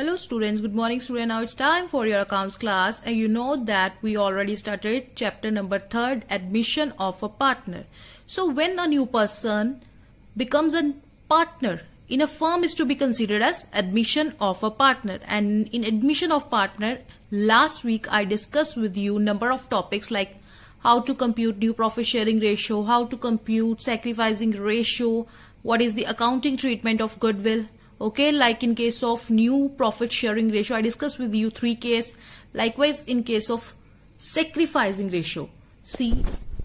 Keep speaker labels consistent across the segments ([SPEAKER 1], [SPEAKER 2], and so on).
[SPEAKER 1] Hello students, good morning students. Now it's time for your accounts class and you know that we already started chapter number 3rd admission of a partner. So when a new person becomes a partner in a firm is to be considered as admission of a partner and in admission of partner last week I discussed with you number of topics like how to compute due profit sharing ratio, how to compute sacrificing ratio, what is the accounting treatment of goodwill okay like in case of new profit sharing ratio i discussed with you three case likewise in case of sacrificing ratio see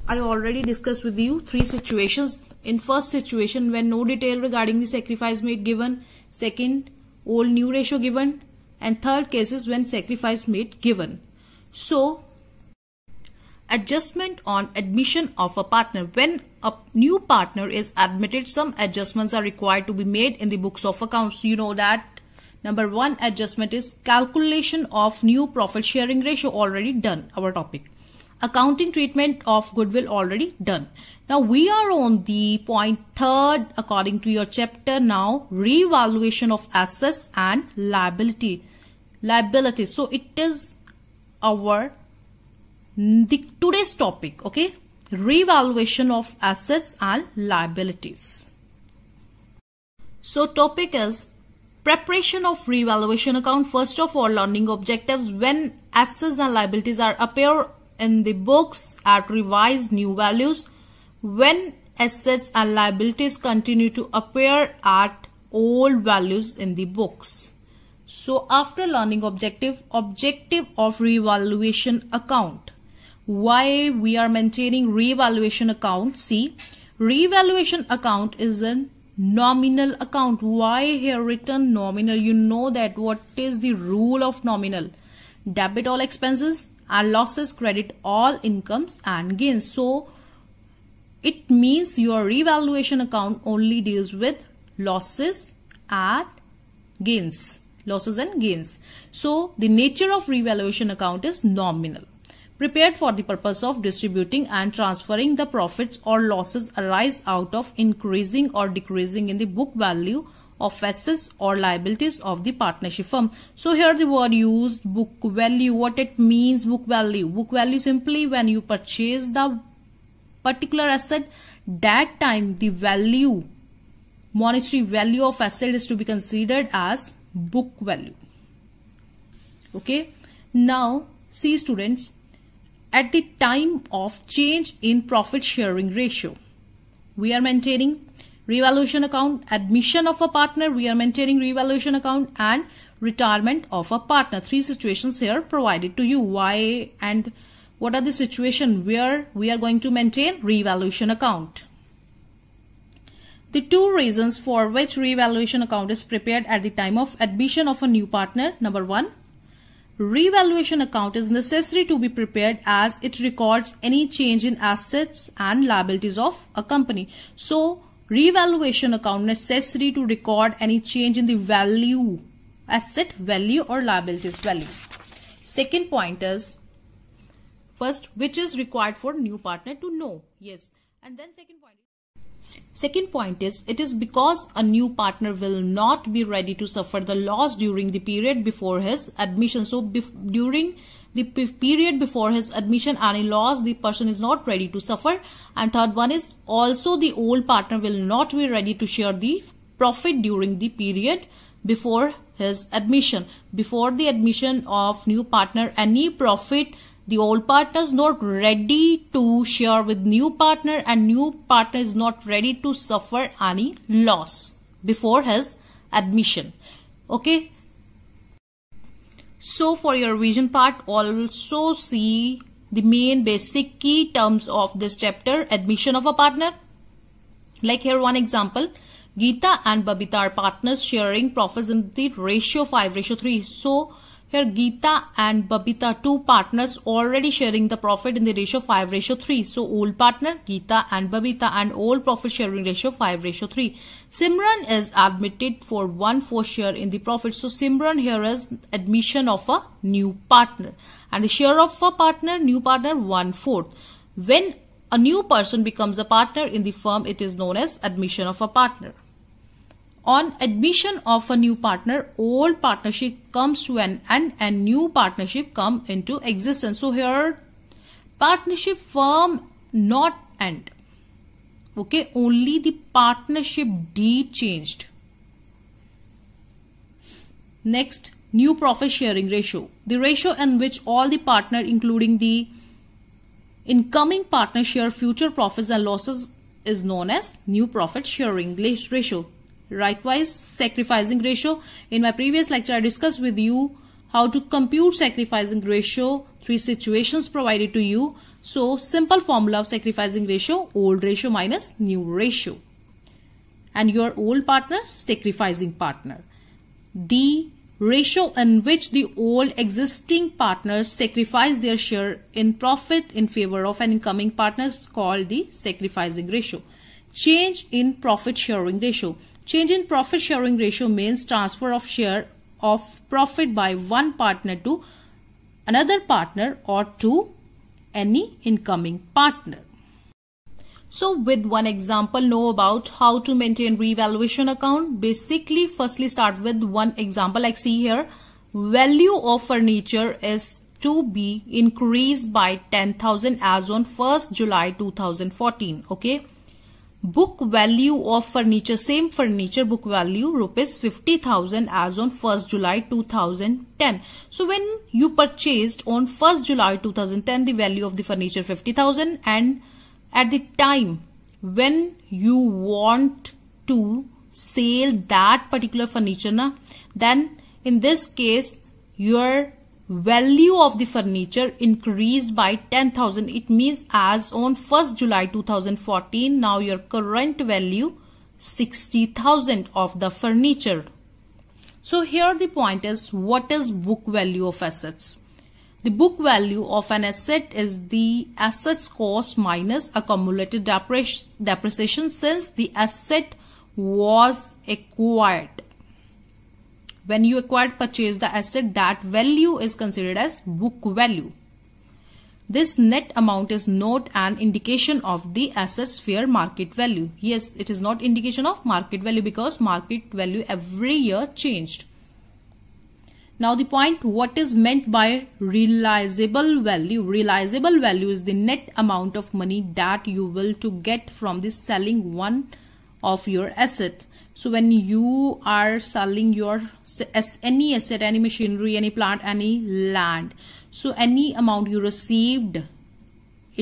[SPEAKER 1] i already discussed with you three situations in first situation when no detail regarding the sacrifice made given second old new ratio given and third case is when sacrifice made given so adjustment on admission of a partner. When a new partner is admitted, some adjustments are required to be made in the books of accounts. You know that number one adjustment is calculation of new profit sharing ratio already done, our topic. Accounting treatment of goodwill already done. Now we are on the point third according to your chapter now revaluation of assets and liability. Liability. So it is our the today's topic okay revaluation of assets and liabilities so topic is preparation of revaluation account first of all learning objectives when assets and liabilities are appear in the books at revised new values when assets and liabilities continue to appear at old values in the books so after learning objective objective of revaluation account why we are maintaining revaluation account. See, revaluation account is a nominal account. Why here written nominal? You know that what is the rule of nominal? Debit all expenses and losses, credit all incomes and gains. So, it means your revaluation account only deals with losses and gains. Losses and gains. So, the nature of revaluation account is nominal prepared for the purpose of distributing and transferring the profits or losses arise out of increasing or decreasing in the book value of assets or liabilities of the partnership firm. So here the word used book value. What it means book value? Book value simply when you purchase the particular asset that time the value monetary value of asset is to be considered as book value. Okay. Now see students at the time of change in profit sharing ratio. We are maintaining revaluation account, admission of a partner, we are maintaining revaluation account and retirement of a partner. Three situations here provided to you. Why and what are the situation where we are going to maintain revaluation account. The two reasons for which revaluation account is prepared at the time of admission of a new partner. Number one, Revaluation account is necessary to be prepared as it records any change in assets and liabilities of a company. So, revaluation account necessary to record any change in the value, asset value or liabilities value. Second point is, first, which is required for new partner to know. Yes. And then second point. Second point is, it is because a new partner will not be ready to suffer the loss during the period before his admission. So, during the period before his admission any loss the person is not ready to suffer and third one is also the old partner will not be ready to share the profit during the period before his admission before the admission of new partner any profit the old partner is not ready to share with new partner and new partner is not ready to suffer any loss before his admission okay so for your vision part also see the main basic key terms of this chapter admission of a partner like here one example Gita and Babita are partners sharing profits in the ratio 5 ratio 3 so here Geeta and Babita, two partners already sharing the profit in the ratio 5 ratio 3. So old partner Geeta and Babita and old profit sharing ratio 5 ratio 3. Simran is admitted for 1 4 share in the profit. So Simran here is admission of a new partner. And the share of a partner, new partner 1 4. When a new person becomes a partner in the firm, it is known as admission of a partner. On admission of a new partner, old partnership comes to an end and new partnership come into existence. So here, partnership firm not end. Okay, only the partnership deed changed. Next, new profit sharing ratio. The ratio in which all the partner including the incoming partner share future profits and losses is known as new profit sharing ratio. Likewise, sacrificing ratio. In my previous lecture, I discussed with you how to compute sacrificing ratio, three situations provided to you. So, simple formula of sacrificing ratio, old ratio minus new ratio. And your old partner, sacrificing partner. The ratio in which the old existing partners sacrifice their share in profit in favor of an incoming partner is called the sacrificing ratio. Change in profit sharing ratio Change in profit sharing ratio means transfer of share of profit by one partner to another partner or to any incoming partner. So with one example know about how to maintain revaluation account. Basically firstly start with one example like see here value of furniture is to be increased by 10,000 as on 1st July 2014. Okay book value of furniture same furniture book value rupees 50000 as on 1st july 2010 so when you purchased on 1st july 2010 the value of the furniture 50000 and at the time when you want to sell that particular furniture na then in this case your value of the furniture increased by 10,000. It means as on 1st July 2014, now your current value 60,000 of the furniture. So here the point is what is book value of assets? The book value of an asset is the asset's cost minus accumulated depreciation since the asset was acquired when you acquired purchase the asset that value is considered as book value. This net amount is not an indication of the asset's fair market value. Yes, it is not indication of market value because market value every year changed. Now the point what is meant by realizable value? Realizable value is the net amount of money that you will to get from the selling one of your asset so when you are selling your any asset any machinery any plant any land so any amount you received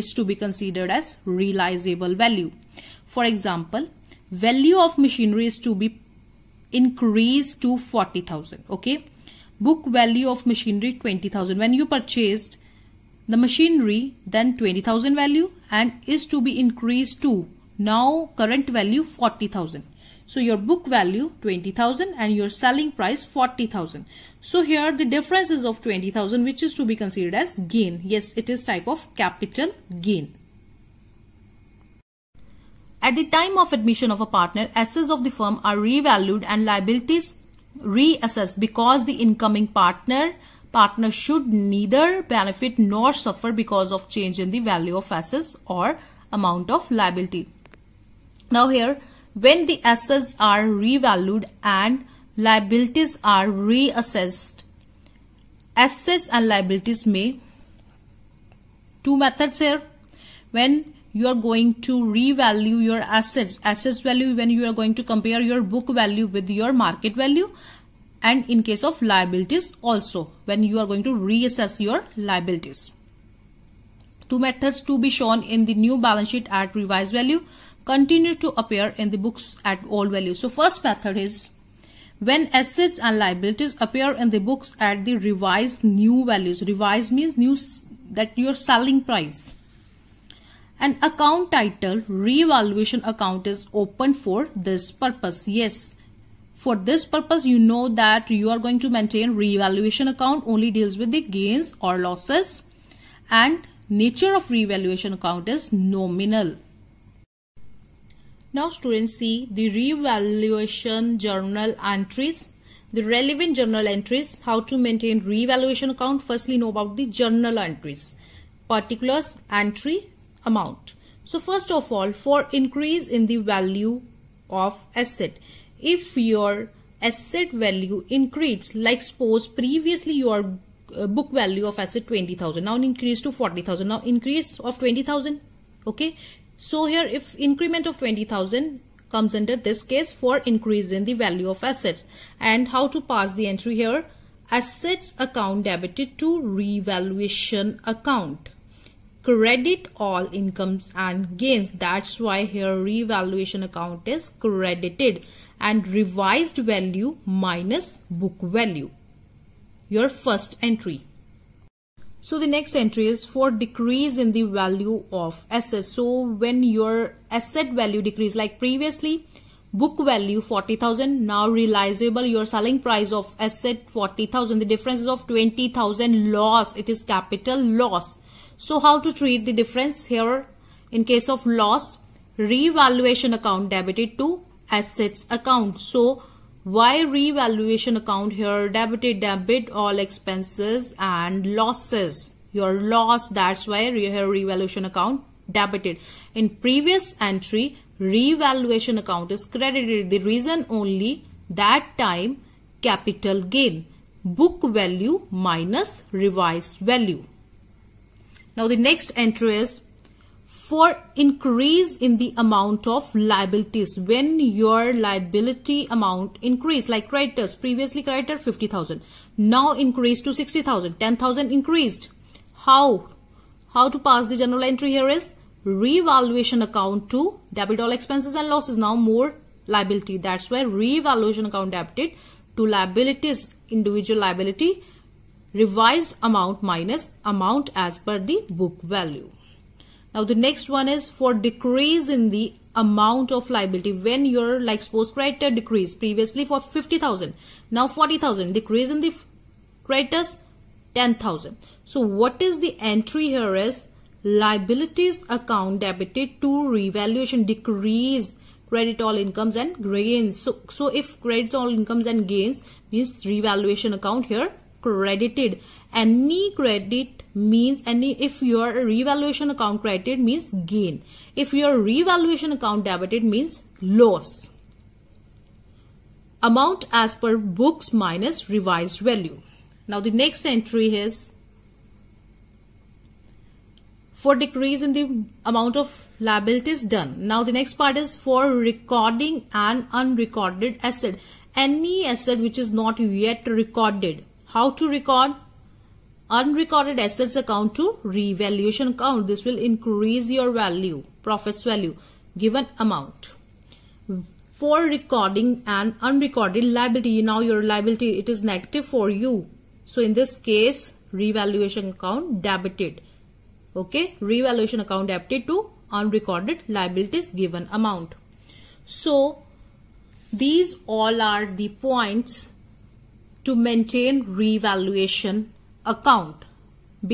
[SPEAKER 1] is to be considered as realizable value for example value of machinery is to be increased to 40000 okay book value of machinery 20000 when you purchased the machinery then 20000 value and is to be increased to now current value 40,000. So your book value 20,000 and your selling price 40,000. So here the difference is of 20,000 which is to be considered as gain. Yes, it is type of capital gain. At the time of admission of a partner, assets of the firm are revalued and liabilities reassessed because the incoming partner partner should neither benefit nor suffer because of change in the value of assets or amount of liability. Now here, when the assets are revalued and liabilities are reassessed, assets and liabilities may two methods here when you are going to revalue your assets assets value when you are going to compare your book value with your market value and in case of liabilities also when you are going to reassess your liabilities two methods to be shown in the new balance sheet at revised value continue to appear in the books at old value. So first method is when assets and liabilities appear in the books at the revised new values. Revised means new that your selling price. An account title revaluation account is open for this purpose. Yes, for this purpose you know that you are going to maintain revaluation account only deals with the gains or losses and nature of revaluation account is nominal. Now students see the revaluation journal entries the relevant journal entries, how to maintain revaluation account. Firstly, know about the journal entries, particulars, entry, amount. So first of all, for increase in the value of asset, if your asset value increases, like suppose previously your uh, book value of asset 20,000, now increase to 40,000, now increase of 20,000, okay so here if increment of 20,000 comes under this case for increase in the value of assets and how to pass the entry here assets account debited to revaluation account credit all incomes and gains that's why here revaluation account is credited and revised value minus book value your first entry so the next entry is for decrease in the value of asset. So when your asset value decrease like previously book value 40,000 now realizable your selling price of asset 40,000 the difference is of 20,000 loss it is capital loss. So how to treat the difference here in case of loss revaluation account debited to assets account. So why revaluation account here debited debit all expenses and losses your loss that's why here revaluation account debited in previous entry revaluation account is credited the reason only that time capital gain book value minus revised value now the next entry is for increase in the amount of liabilities when your liability amount increase like creditors previously creditor 50000 now increased to 60000 10000 increased how how to pass the general entry here is revaluation account to debit all expenses and losses now more liability that's why revaluation account debited to liabilities individual liability revised amount minus amount as per the book value now the next one is for decrease in the amount of liability when your like suppose creditor decrease previously for 50,000 now 40,000 decrease in the creditors 10,000 so what is the entry here is liabilities account debited to revaluation decrease credit all incomes and gains so so if credit all incomes and gains means revaluation account here credited any credit means any if your revaluation account credited means gain if your revaluation account debited means loss amount as per books minus revised value now the next entry is for decrease in the amount of liabilities done. Now the next part is for recording an unrecorded asset. Any asset which is not yet recorded how to record unrecorded assets account to revaluation account. This will increase your value, profits value, given amount. For recording an unrecorded liability, now your liability, it is negative for you. So in this case, revaluation account debited. Okay, revaluation account debited to unrecorded liabilities given amount. So these all are the points to maintain revaluation account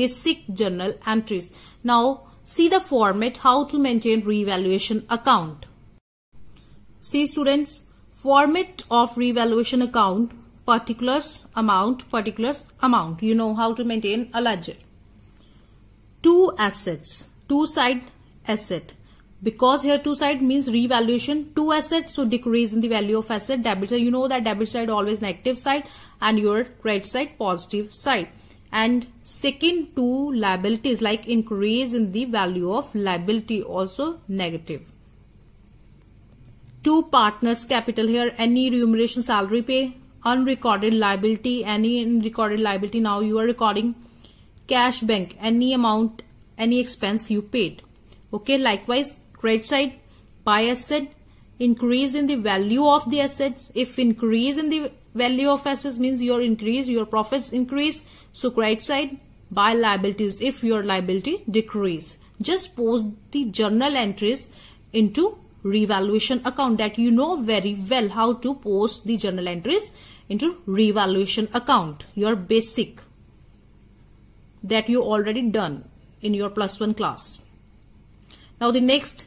[SPEAKER 1] basic journal entries now see the format how to maintain revaluation account see students format of revaluation account particulars amount particulars amount you know how to maintain a ledger two assets two side asset because here two side means revaluation two assets so decrease in the value of asset debit side you know that debit side always negative side and your credit side positive side and second two liabilities like increase in the value of liability also negative two partners capital here any remuneration salary pay unrecorded liability any unrecorded liability now you are recording cash bank any amount any expense you paid okay likewise Credit side, buy asset, increase in the value of the assets. If increase in the value of assets means your increase, your profits increase. So credit side, buy liabilities if your liability decrease. Just post the journal entries into revaluation account that you know very well how to post the journal entries into revaluation account your basic that you already done in your plus one class now the next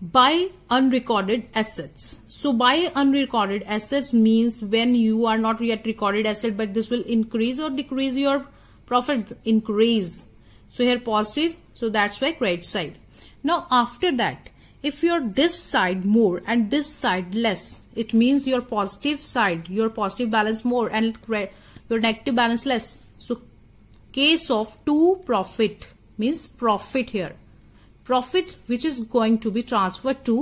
[SPEAKER 1] by unrecorded assets so by unrecorded assets means when you are not yet recorded asset but this will increase or decrease your profit increase so here positive so that's why credit side now after that if you're this side more and this side less it means your positive side your positive balance more and your negative balance less so case of two profit means profit here profit which is going to be transferred to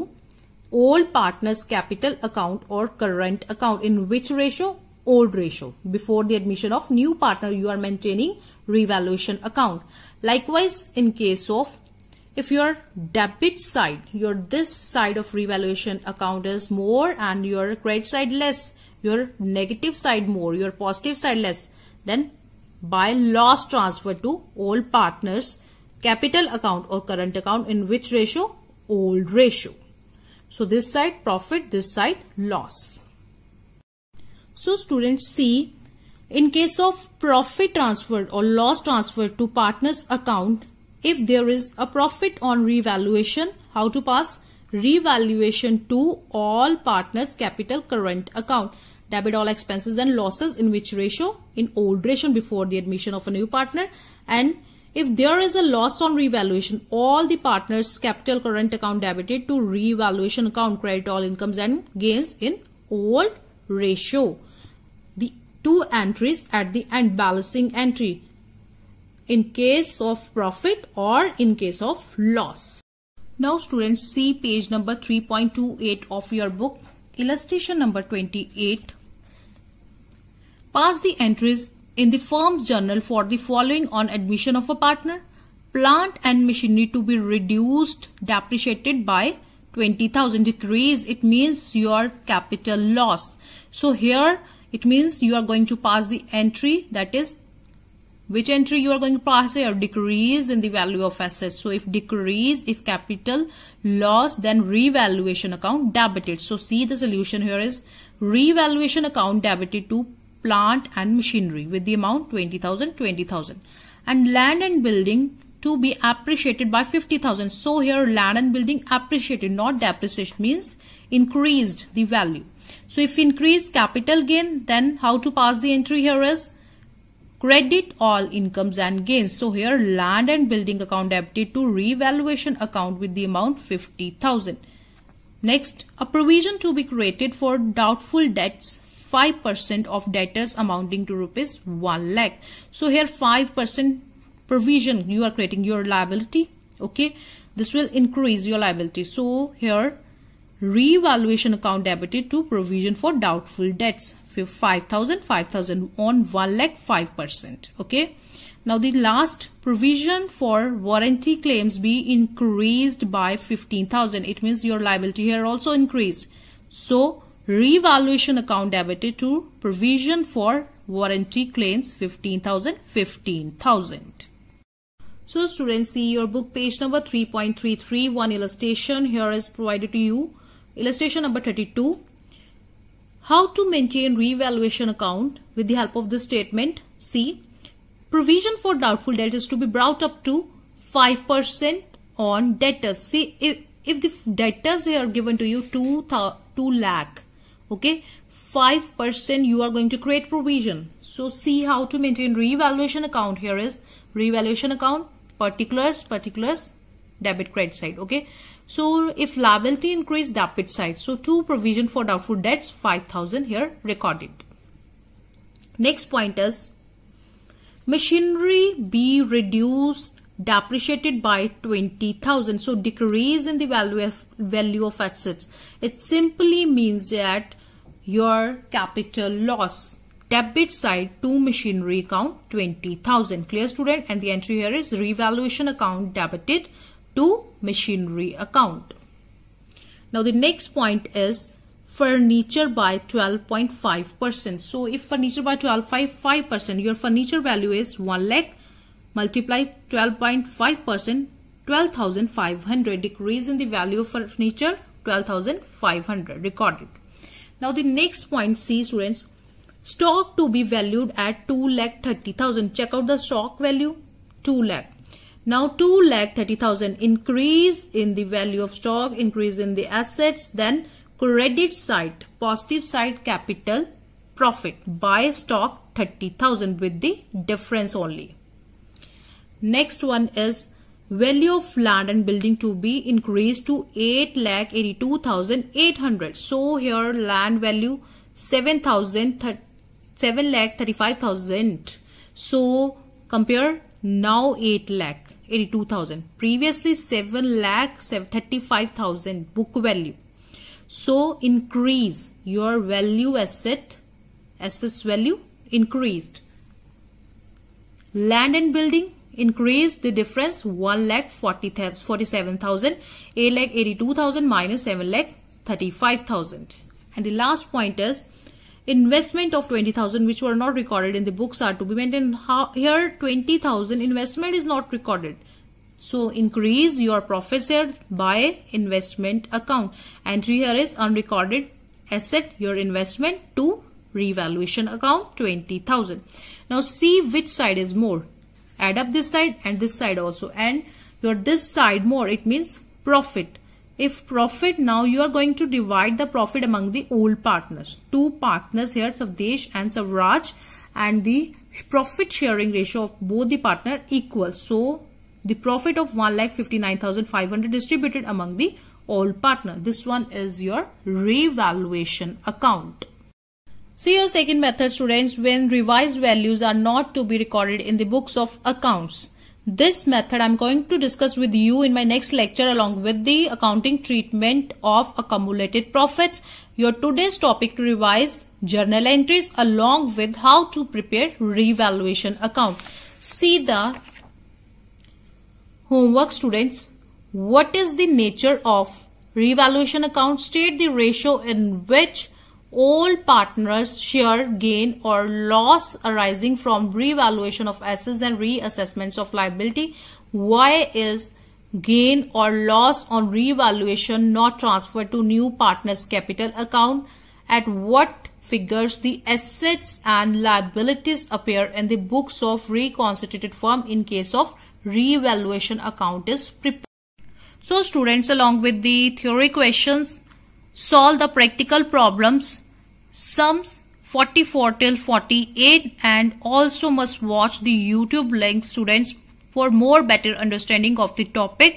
[SPEAKER 1] old partner's capital account or current account in which ratio old ratio before the admission of new partner you are maintaining revaluation account likewise in case of if your debit side your this side of revaluation account is more and your credit side less your negative side more your positive side less then by loss transfer to all partners capital account or current account in which ratio? Old ratio. So this side profit, this side loss. So students see in case of profit transferred or loss transferred to partner's account, if there is a profit on revaluation, how to pass? Revaluation to all partners capital current account. Debit all expenses and losses in which ratio? In old ratio before the admission of a new partner and if there is a loss on revaluation, all the partners' capital current account debited to revaluation account credit all incomes and gains in old ratio. The two entries at the end balancing entry in case of profit or in case of loss. Now students see page number 3.28 of your book illustration number 28. Pass the entries in the firm's journal for the following on admission of a partner. Plant and machinery to be reduced, depreciated by 20,000 decrease. It means your capital loss. So here it means you are going to pass the entry that is which entry you are going to pass a decrease in the value of assets so if decrease if capital loss then revaluation account debited so see the solution here is revaluation account debited to plant and machinery with the amount 20,000, 20,000 and land and building to be appreciated by 50,000. So here land and building appreciated, not depreciated means increased the value. So if increased capital gain, then how to pass the entry here is credit all incomes and gains. So here land and building account debited to revaluation account with the amount 50,000. Next, a provision to be created for doubtful debts 5% of debtors amounting to rupees 1 lakh. So here 5% provision you are creating your liability. Okay. This will increase your liability. So here revaluation account debited to provision for doubtful debts. 5000 5000 on 1 lakh 5%. Okay. Now the last provision for warranty claims be increased by 15,000. It means your liability here also increased. So revaluation account debited to provision for warranty claims 15,000, 15,000. So students see your book page number three point three three one one illustration here is provided to you. Illustration number 32. How to maintain revaluation account with the help of this statement. See, provision for doubtful debt is to be brought up to 5% on debtors. See, if, if the debtors are given to you 2, 2 lakh okay 5% you are going to create provision so see how to maintain revaluation account here is revaluation account particulars particulars debit credit side okay so if liability increase debit side so two provision for doubtful debts 5000 here recorded next point is machinery be reduced depreciated by 20,000. So decrease in the value of, value of assets. It simply means that your capital loss debit side to machinery account 20,000. Clear student? And the entry here is revaluation account debited to machinery account. Now the next point is furniture by 12.5%. So if furniture by 12.5%, your furniture value is 1 lakh multiply 12.5%, 12,500 decrease in the value of furniture, 12,500 recorded. Now the next point C students, stock to be valued at 2 lakh 30,000. Check out the stock value, 2 lakh. Now 2 lakh 30,000 increase in the value of stock, increase in the assets, then credit side, positive side capital profit, buy stock 30,000 with the difference only. Next one is value of land and building to be increased to 8 lakh 82,800. So here land value 7,000, 7 lakh 35,000. So compare now 8 lakh 82,000. Previously 7 lakh 35,000 book value. So increase your value asset, assets value increased. Land and building increase the difference 1 lakh 40 47,000, 8 lakh 82,000 minus 7 lakh 35,000. And the last point is investment of 20,000 which were not recorded in the books are to be maintained. Here 20,000 investment is not recorded. So increase your profits here by investment account. entry here is unrecorded asset, your investment to revaluation account 20,000. Now see which side is more add up this side and this side also and your this side more it means profit if profit now you are going to divide the profit among the old partners two partners here Savdesh and Savraj and the profit sharing ratio of both the partner equals so the profit of 1,59,500 distributed among the old partner this one is your revaluation account See your second method students when revised values are not to be recorded in the books of accounts. This method I'm going to discuss with you in my next lecture along with the accounting treatment of accumulated profits. Your today's topic to revise journal entries along with how to prepare revaluation account. See the homework students. What is the nature of revaluation account? State the ratio in which all partners share gain or loss arising from revaluation of assets and reassessments of liability. Why is gain or loss on revaluation not transferred to new partner's capital account? At what figures the assets and liabilities appear in the books of reconstituted firm in case of revaluation account is prepared. So students along with the theory questions solve the practical problems sums 44 till 48 and also must watch the YouTube link students for more better understanding of the topic.